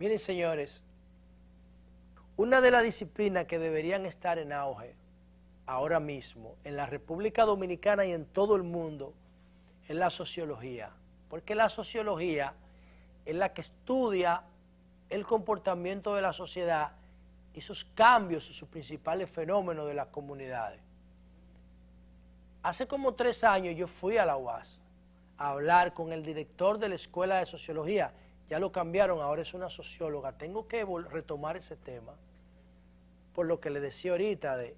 Miren, señores, una de las disciplinas que deberían estar en auge ahora mismo en la República Dominicana y en todo el mundo es la sociología, porque la sociología es la que estudia el comportamiento de la sociedad y sus cambios, sus principales fenómenos de las comunidades. Hace como tres años yo fui a la UAS a hablar con el director de la Escuela de Sociología, ya lo cambiaron, ahora es una socióloga. Tengo que retomar ese tema por lo que le decía ahorita de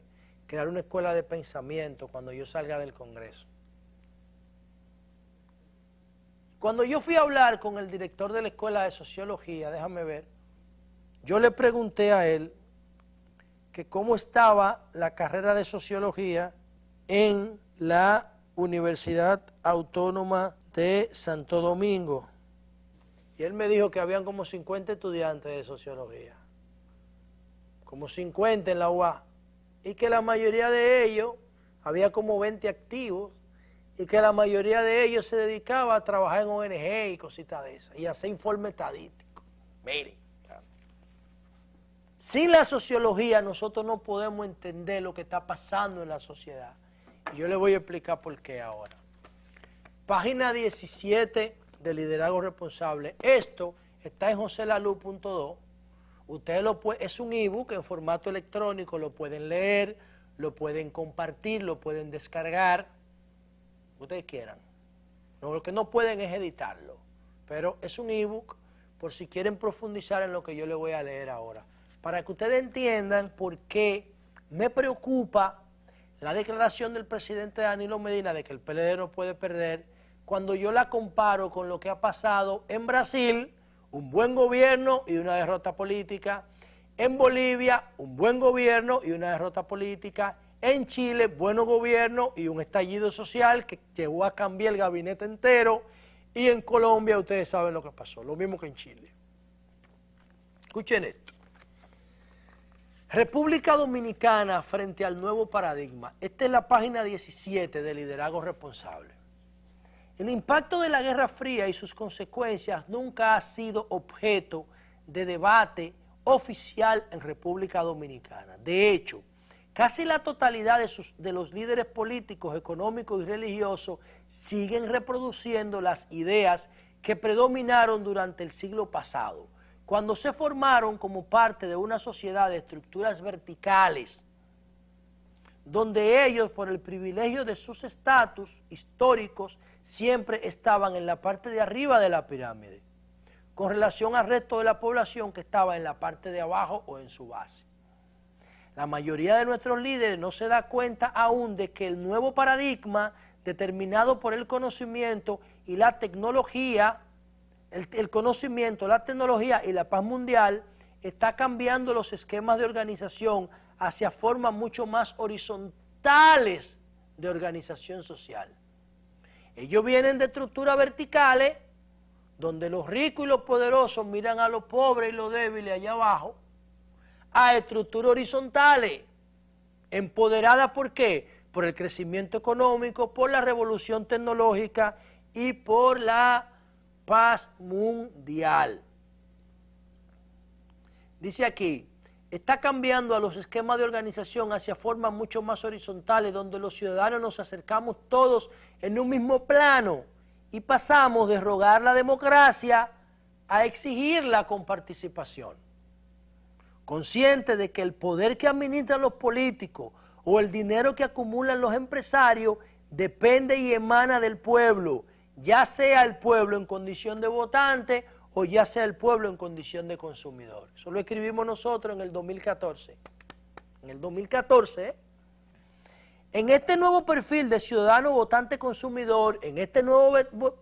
crear una escuela de pensamiento cuando yo salga del Congreso. Cuando yo fui a hablar con el director de la Escuela de Sociología, déjame ver, yo le pregunté a él que cómo estaba la carrera de Sociología en la Universidad Autónoma de Santo Domingo. Y él me dijo que habían como 50 estudiantes de sociología, como 50 en la UA, y que la mayoría de ellos, había como 20 activos, y que la mayoría de ellos se dedicaba a trabajar en ONG y cositas de esas, y hacer informes estadísticos. Miren, sin la sociología nosotros no podemos entender lo que está pasando en la sociedad. Y yo le voy a explicar por qué ahora. Página 17 de liderazgo responsable. Esto está en joselaluz.do. Ustedes lo puede, es un ebook en formato electrónico, lo pueden leer, lo pueden compartir, lo pueden descargar, ustedes quieran. lo que no pueden es editarlo, pero es un ebook por si quieren profundizar en lo que yo le voy a leer ahora, para que ustedes entiendan por qué me preocupa la declaración del presidente Danilo Medina de que el PLD no puede perder cuando yo la comparo con lo que ha pasado en Brasil, un buen gobierno y una derrota política, en Bolivia, un buen gobierno y una derrota política, en Chile, bueno gobierno y un estallido social que llevó a cambiar el gabinete entero, y en Colombia ustedes saben lo que pasó, lo mismo que en Chile. Escuchen esto. República Dominicana frente al nuevo paradigma. Esta es la página 17 de Liderazgo Responsable. El impacto de la Guerra Fría y sus consecuencias nunca ha sido objeto de debate oficial en República Dominicana. De hecho, casi la totalidad de, los líderes políticos, económicos y religiosos siguen reproduciendo las ideas que predominaron durante el siglo pasado, cuando se formaron como parte de una sociedad de estructuras verticales, donde ellos, por el privilegio de sus estatus históricos, siempre estaban en la parte de arriba de la pirámide, con relación al resto de la población que estaba en la parte de abajo o en su base. La mayoría de nuestros líderes no se da cuenta aún de que el nuevo paradigma determinado por el conocimiento y la tecnología, el, conocimiento, la tecnología y la paz mundial, está cambiando los esquemas de organización hacia formas mucho más horizontales de organización social. Ellos vienen de estructuras verticales, donde los ricos y los poderosos miran a los pobres y los débiles allá abajo, a estructuras horizontales, empoderadas por qué? Por el crecimiento económico, por la revolución tecnológica y por la paz mundial. Dice aquí, está cambiando a los esquemas de organización hacia formas mucho más horizontales, donde los ciudadanos nos acercamos todos en un mismo plano y pasamos de rogar la democracia a exigirla con participación. Consciente de que el poder que administran los políticos o el dinero que acumulan los empresarios depende y emana del pueblo, ya sea el pueblo en condición de votante o ya sea el pueblo en condición de consumidor. Eso lo escribimos nosotros en el 2014. En el 2014, en este nuevo perfil de ciudadano votante consumidor, en este nuevo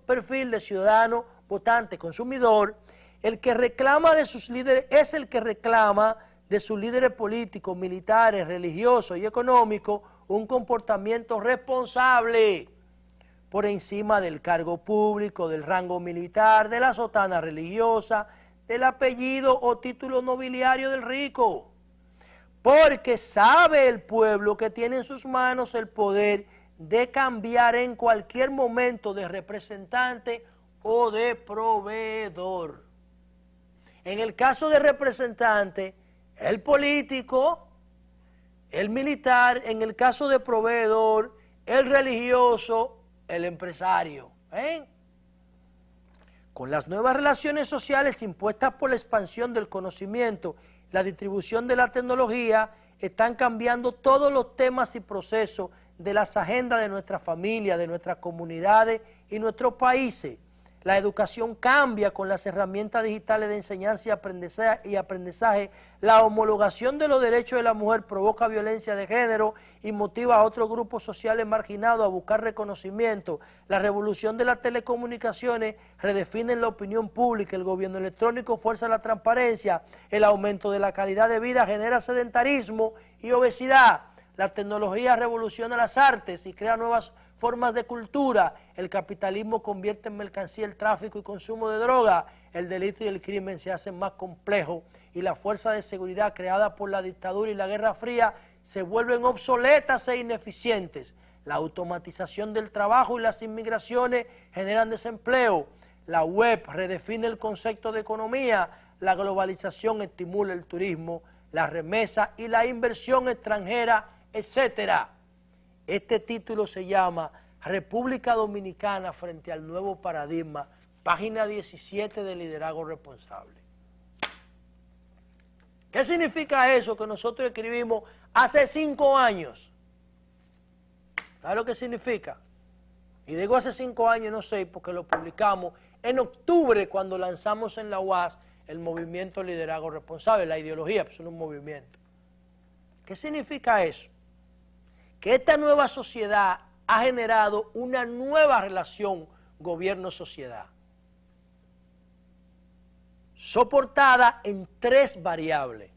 perfil de ciudadano votante consumidor, el que reclama de sus líderes es el que reclama de sus líderes políticos, militares, religiosos y económicos un comportamiento responsable por encima del cargo público, del rango militar, de la sotana religiosa, del apellido o título nobiliario del rico. Porque sabe el pueblo que tiene en sus manos el poder de cambiar en cualquier momento de representante o de proveedor. En el caso de representante, el político, el militar, en el caso de proveedor, el religioso el empresario. ¿eh? Con las nuevas relaciones sociales impuestas por la expansión del conocimiento, la distribución de la tecnología, están cambiando todos los temas y procesos de las agendas de nuestra familia, de nuestras comunidades y nuestros países. La educación cambia con las herramientas digitales de enseñanza y aprendizaje, y aprendizaje. La homologación de los derechos de la mujer provoca violencia de género y motiva a otros grupos sociales marginados a buscar reconocimiento. La revolución de las telecomunicaciones redefine la opinión pública. El gobierno electrónico fuerza la transparencia. El aumento de la calidad de vida genera sedentarismo y obesidad. La tecnología revoluciona las artes y crea nuevas formas de cultura. El capitalismo convierte en mercancía el tráfico y consumo de droga. El delito y el crimen se hacen más complejos y la fuerza de seguridad creada por la dictadura y la Guerra Fría se vuelven obsoletas e ineficientes. La automatización del trabajo y las inmigraciones generan desempleo. La web redefine el concepto de economía. La globalización estimula el turismo, la remesa y la inversión extranjera, etcétera. Este título se llama República Dominicana frente al nuevo paradigma, página 17 de Liderazgo Responsable. ¿Qué significa eso que nosotros escribimos hace cinco años? ¿Sabes lo que significa? Y digo hace cinco años, no sé, porque lo publicamos en octubre cuando lanzamos en la UAS el movimiento Liderazgo Responsable, la ideología, pues es un movimiento. ¿Qué significa eso? que esta nueva sociedad ha generado una nueva relación gobierno-sociedad, soportada en tres variables,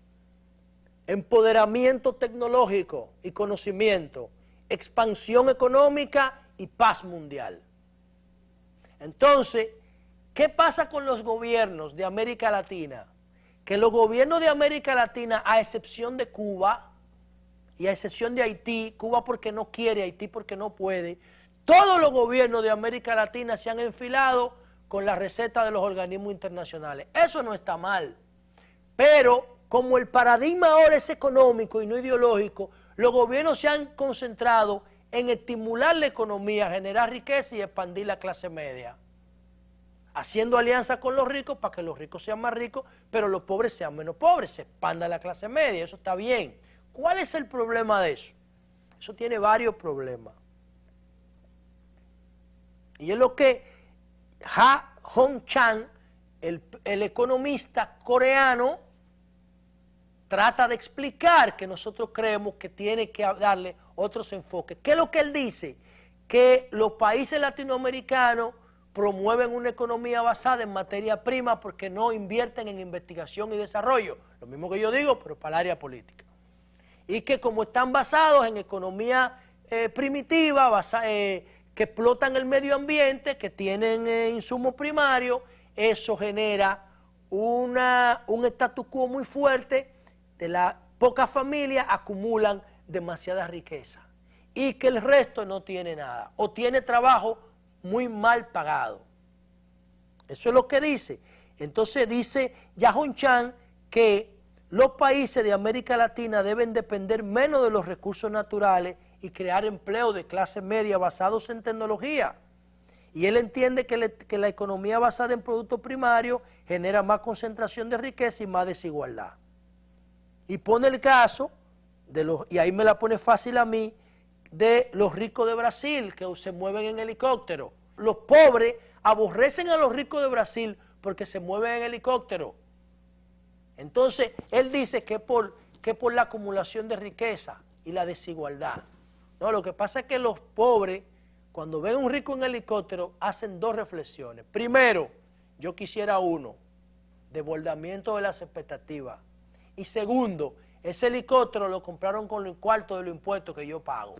empoderamiento tecnológico y conocimiento, expansión económica y paz mundial. Entonces, ¿qué pasa con los gobiernos de América Latina? Que los gobiernos de América Latina, a excepción de Cuba, y a excepción de Haití, Cuba porque no quiere, Haití porque no puede, todos los gobiernos de América Latina se han enfilado con la receta de los organismos internacionales. Eso no está mal, pero como el paradigma ahora es económico y no ideológico, los gobiernos se han concentrado en estimular la economía, generar riqueza y expandir la clase media, haciendo alianzas con los ricos para que los ricos sean más ricos, pero los pobres sean menos pobres, se expanda la clase media, eso está bien. ¿Cuál es el problema de eso? Eso tiene varios problemas. Y es lo que Ha Hong Chan, el economista coreano, trata de explicar que nosotros creemos que tiene que darle otros enfoques. ¿Qué es lo que él dice? Que los países latinoamericanos promueven una economía basada en materia prima porque no invierten en investigación y desarrollo. Lo mismo que yo digo, pero para el área política y que como están basados en economía eh, primitiva, eh, que explotan el medio ambiente, que tienen eh, insumo insumos primarios, eso genera una, un status quo muy fuerte de las pocas familias acumulan demasiada riqueza y que el resto no tiene nada o tiene trabajo muy mal pagado. Eso es lo que dice. Entonces dice Yahon Chan que los países de América Latina deben depender menos de los recursos naturales y crear empleo de clase media basados en tecnología. Y él entiende que, la economía basada en productos primarios genera más concentración de riqueza y más desigualdad. Y pone el caso, de los, y ahí me la pone fácil a mí, de los ricos de Brasil que se mueven en helicóptero. Los pobres aborrecen a los ricos de Brasil porque se mueven en helicóptero. Entonces, él dice que por, que por la acumulación de riqueza y la desigualdad. No, lo que pasa es que los pobres, cuando ven un rico en helicóptero, hacen dos reflexiones. Primero, yo quisiera uno, desbordamiento de las expectativas. Y segundo, ese helicóptero lo compraron con el cuarto de los impuestos que yo pago.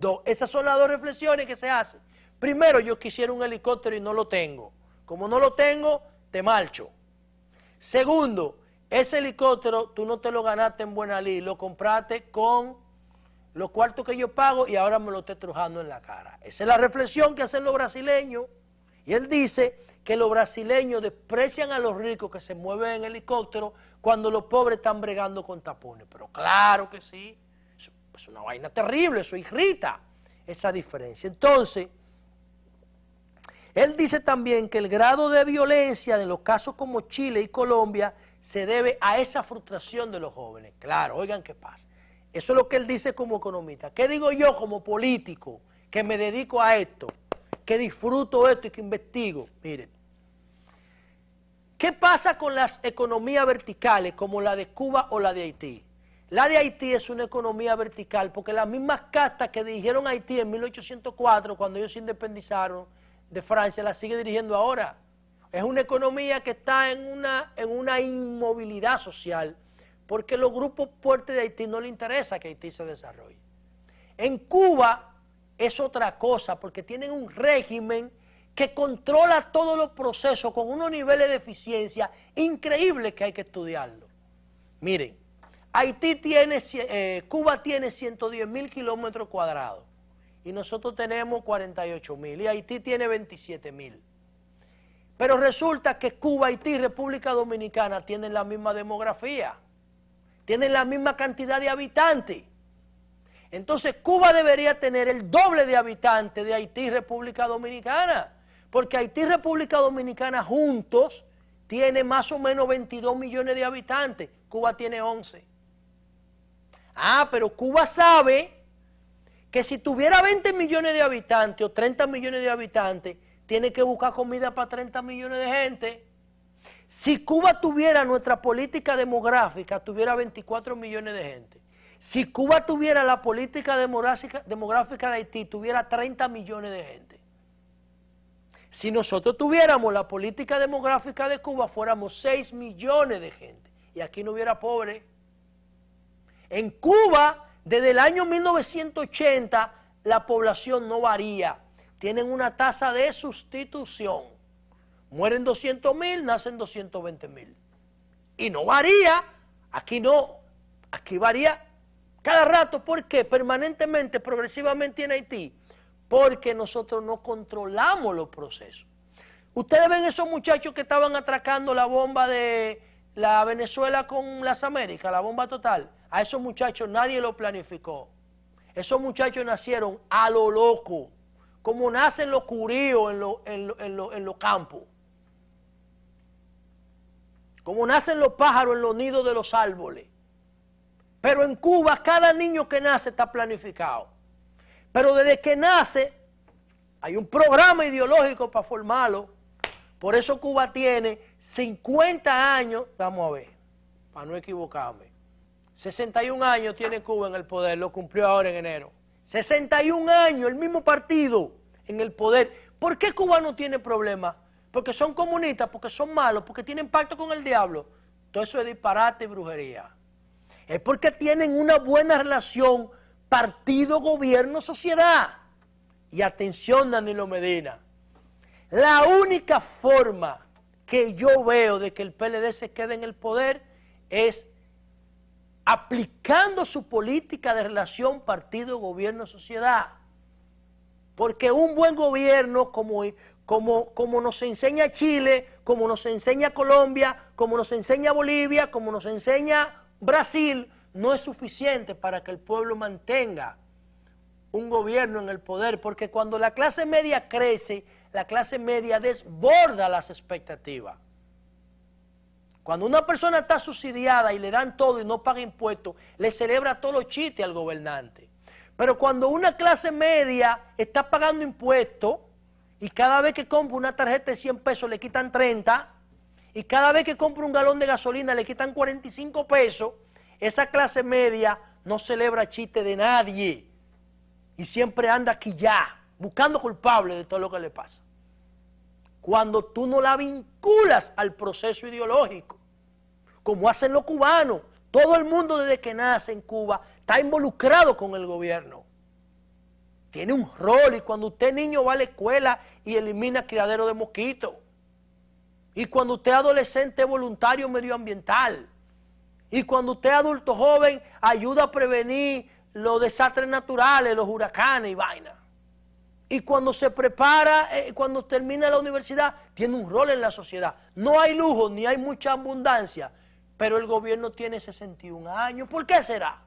Dos, esas son las dos reflexiones que se hacen. Primero, yo quisiera un helicóptero y no lo tengo. Como no lo tengo, te marcho. Segundo, ese helicóptero tú no te lo ganaste en Buenalí, lo compraste con los cuartos que yo pago y ahora me lo estoy trujando en la cara. Esa es la reflexión que hacen los brasileños. Y él dice que los brasileños desprecian a los ricos que se mueven en helicóptero cuando los pobres están bregando con tapones. Pero claro que sí, es una vaina terrible, eso irrita esa diferencia. Entonces, él dice también que el grado de violencia de los casos como Chile y Colombia se debe a esa frustración de los jóvenes. Claro, oigan qué pasa. Eso es lo que él dice como economista. ¿Qué digo yo como político que me dedico a esto, que disfruto esto y que investigo? Miren, ¿qué pasa con las economías verticales como la de Cuba o la de Haití? La de Haití es una economía vertical porque las mismas castas que dirigieron Haití en 1804, cuando ellos se independizaron, de Francia la sigue dirigiendo ahora. Es una economía que está en una, en una inmovilidad social porque los grupos fuertes de Haití no le interesa que Haití se desarrolle. En Cuba es otra cosa porque tienen un régimen que controla todos los procesos con unos niveles de eficiencia increíbles que hay que estudiarlo. Miren, Haití tiene, eh, Cuba tiene 110 mil kilómetros cuadrados y nosotros tenemos 48 mil y Haití tiene 27 mil. Pero resulta que Cuba, Haití y República Dominicana tienen la misma demografía, tienen la misma cantidad de habitantes. Entonces Cuba debería tener el doble de habitantes de Haití y República Dominicana, porque Haití y República Dominicana juntos tiene más o menos 22 millones de habitantes, Cuba tiene 11. Ah, pero Cuba sabe que si tuviera 20 millones de habitantes o 30 millones de habitantes, tiene que buscar comida para 30 millones de gente. Si Cuba tuviera nuestra política demográfica, tuviera 24 millones de gente. Si Cuba tuviera la política demográfica de Haití, tuviera 30 millones de gente. Si nosotros tuviéramos la política demográfica de Cuba, fuéramos 6 millones de gente. Y aquí no hubiera pobre. En Cuba desde el año 1980 la población no varía, tienen una tasa de sustitución. Mueren 200 mil, nacen 220 mil. Y no varía, aquí no, aquí varía cada rato, ¿por qué? Permanentemente, progresivamente en Haití, porque nosotros no controlamos los procesos. Ustedes ven esos muchachos que estaban atracando la bomba de la Venezuela con las Américas, la bomba total. A esos muchachos nadie lo planificó. Esos muchachos nacieron a lo loco, como nacen los curíos en los campos. Como nacen los pájaros en los nidos de los árboles. Pero en Cuba cada niño que nace está planificado. Pero desde que nace hay un programa ideológico para formarlo. Por eso Cuba tiene 50 años, vamos a ver, para no equivocarme, 61 años tiene Cuba en el poder, lo cumplió ahora en enero. 61 años, el mismo partido en el poder. ¿Por qué Cuba no tiene problemas? Porque son comunistas, porque son malos, porque tienen pacto con el diablo. Todo eso es disparate y brujería. Es porque tienen una buena relación partido, gobierno, sociedad. Y atención, Danilo Medina. La única forma que yo veo de que el PLD se quede en el poder es aplicando su política de relación partido, gobierno, sociedad. Porque un buen gobierno, como, como, como nos enseña Chile, como nos enseña Colombia, como nos enseña Bolivia, como nos enseña Brasil, no es suficiente para que el pueblo mantenga un gobierno en el poder, porque cuando la clase media crece, la clase media desborda las expectativas. Cuando una persona está subsidiada y le dan todo y no paga impuestos, le celebra todos los chistes al gobernante. Pero cuando una clase media está pagando impuestos y cada vez que compra una tarjeta de 100 pesos le quitan 30 y cada vez que compra un galón de gasolina le quitan 45 pesos, esa clase media no celebra chistes de nadie y siempre anda aquí ya, buscando culpables de todo lo que le pasa cuando tú no la vinculas al proceso ideológico, como hacen los cubanos. Todo el mundo desde que nace en Cuba está involucrado con el gobierno. Tiene un rol y cuando usted niño va a la escuela y elimina criadero de mosquitos. Y cuando usted adolescente voluntario medioambiental. Y cuando usted adulto joven ayuda a prevenir los desastres naturales, los huracanes y vainas y cuando se prepara, eh, cuando termina la universidad, tiene un rol en la sociedad. No hay lujo ni hay mucha abundancia, pero el gobierno tiene 61 años. ¿Por qué será?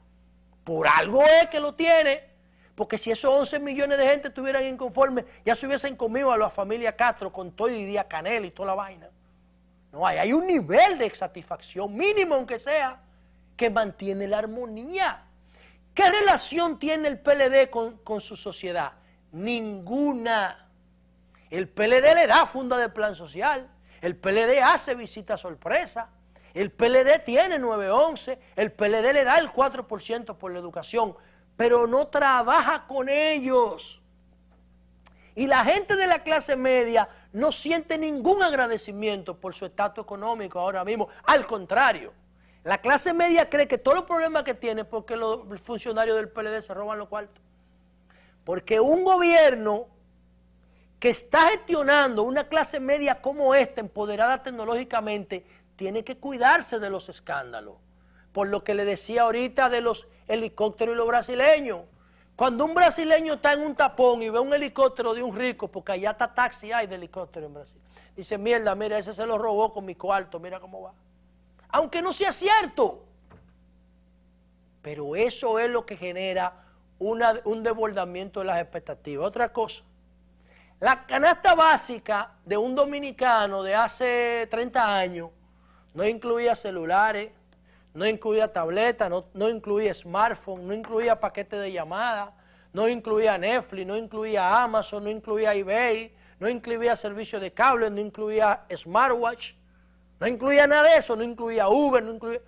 Por algo es que lo tiene. Porque si esos 11 millones de gente estuvieran inconformes, ya se hubiesen comido a la familia Castro con todo y día Canel y toda la vaina. No hay, hay un nivel de satisfacción mínimo, aunque sea, que mantiene la armonía. ¿Qué relación tiene el PLD con, con su sociedad? Ninguna. El PLD le da funda de plan social, el PLD hace visita sorpresa, el PLD tiene 911, el PLD le da el 4% por la educación, pero no trabaja con ellos. Y la gente de la clase media no siente ningún agradecimiento por su estatus económico ahora mismo. Al contrario, la clase media cree que todos los problemas que tiene porque los funcionarios del PLD se roban los cuartos. Porque un gobierno que está gestionando una clase media como esta, empoderada tecnológicamente, tiene que cuidarse de los escándalos. Por lo que le decía ahorita de los helicópteros y los brasileños. Cuando un brasileño está en un tapón y ve un helicóptero de un rico, porque allá está taxi, hay de helicóptero en Brasil, dice, mierda, mira, ese se lo robó con mi cuarto, mira cómo va. Aunque no sea cierto, pero eso es lo que genera un desbordamiento de las expectativas. Otra cosa, la canasta básica de un dominicano de hace 30 años no incluía celulares, no incluía tableta, no, no incluía smartphone, no incluía paquete de llamada, no incluía Netflix, no incluía Amazon, no incluía eBay, no incluía servicio de cable, no incluía smartwatch, no incluía nada de eso, no incluía Uber, no incluía...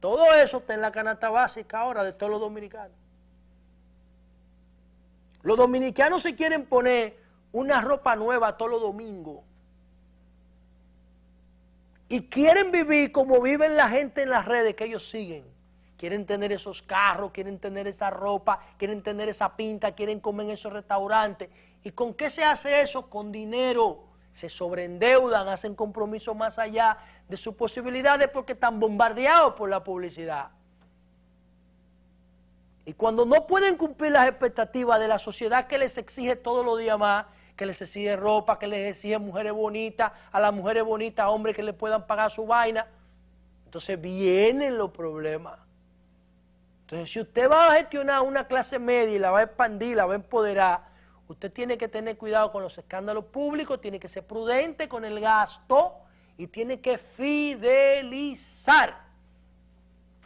Todo eso está en la canasta básica ahora de todos los dominicanos. Los dominicanos se quieren poner una ropa nueva todos los domingos. Y quieren vivir como viven la gente en las redes que ellos siguen. Quieren tener esos carros, quieren tener esa ropa, quieren tener esa pinta, quieren comer en esos restaurantes. ¿Y con qué se hace eso? Con dinero. Se sobreendeudan, hacen compromisos más allá de sus posibilidades porque están bombardeados por la publicidad. Y cuando no pueden cumplir las expectativas de la sociedad que les exige todos los días más, que les exige ropa, que les exige mujeres bonitas, a las mujeres bonitas, hombres que les puedan pagar su vaina, entonces vienen los problemas. Entonces, si usted va a gestionar una clase media y la va a expandir, la va a empoderar, usted tiene que tener cuidado con los escándalos públicos, tiene que ser prudente con el gasto y tiene que fidelizar.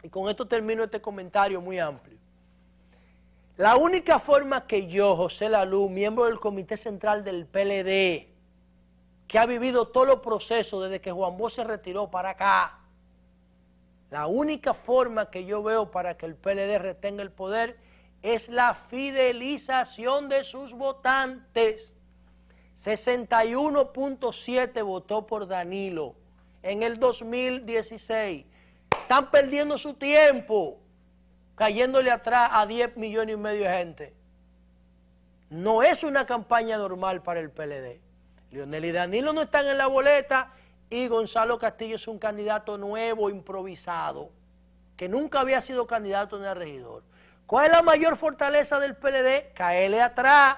Y con esto termino este comentario muy amplio. La única forma que yo, José Lalú, miembro del Comité Central del PLD, que ha vivido todos los procesos desde que Juan Bosch se retiró para acá, la única forma que yo veo para que el PLD retenga el poder es la fidelización de sus votantes. 61.7 votó por Danilo en el 2016. Están perdiendo su tiempo cayéndole atrás a 10 millones y medio de gente. No es una campaña normal para el PLD. Leonel y Danilo no están en la boleta y Gonzalo Castillo es un candidato nuevo, improvisado, que nunca había sido candidato ni a regidor. ¿Cuál es la mayor fortaleza del PLD? Caerle atrás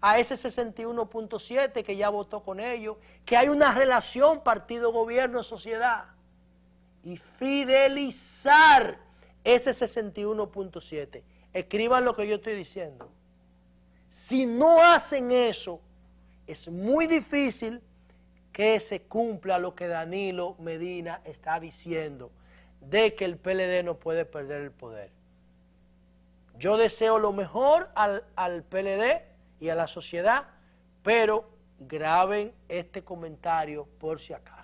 a ese 61.7 que ya votó con ellos, que hay una relación partido-gobierno-sociedad y fidelizar ese 61.7. Escriban lo que yo estoy diciendo. Si no hacen eso, es muy difícil que se cumpla lo que Danilo Medina está diciendo, de que el PLD no puede perder el poder. Yo deseo lo mejor al, al PLD y a la sociedad, pero graben este comentario por si acaso.